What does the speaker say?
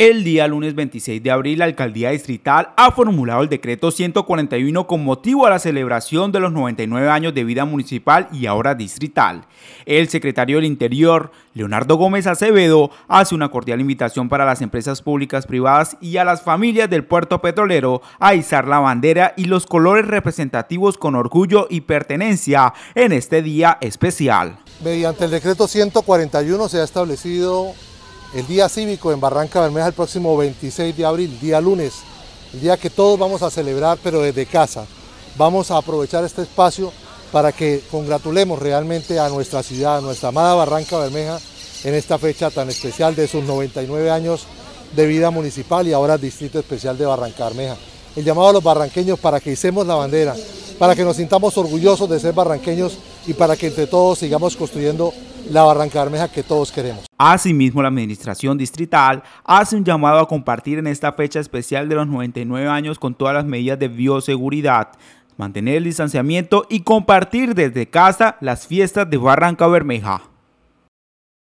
El día lunes 26 de abril, la alcaldía distrital ha formulado el decreto 141 con motivo a la celebración de los 99 años de vida municipal y ahora distrital. El secretario del Interior, Leonardo Gómez Acevedo, hace una cordial invitación para las empresas públicas privadas y a las familias del puerto petrolero a izar la bandera y los colores representativos con orgullo y pertenencia en este día especial. Mediante el decreto 141 se ha establecido el Día Cívico en Barranca Bermeja el próximo 26 de abril, día lunes, el día que todos vamos a celebrar, pero desde casa. Vamos a aprovechar este espacio para que congratulemos realmente a nuestra ciudad, a nuestra amada Barranca Bermeja, en esta fecha tan especial de sus 99 años de vida municipal y ahora Distrito Especial de Barranca Bermeja. El llamado a los barranqueños para que hicemos la bandera, para que nos sintamos orgullosos de ser barranqueños y para que entre todos sigamos construyendo la Barranca Bermeja que todos queremos. Asimismo, la Administración Distrital hace un llamado a compartir en esta fecha especial de los 99 años con todas las medidas de bioseguridad, mantener el distanciamiento y compartir desde casa las fiestas de Barranca Bermeja.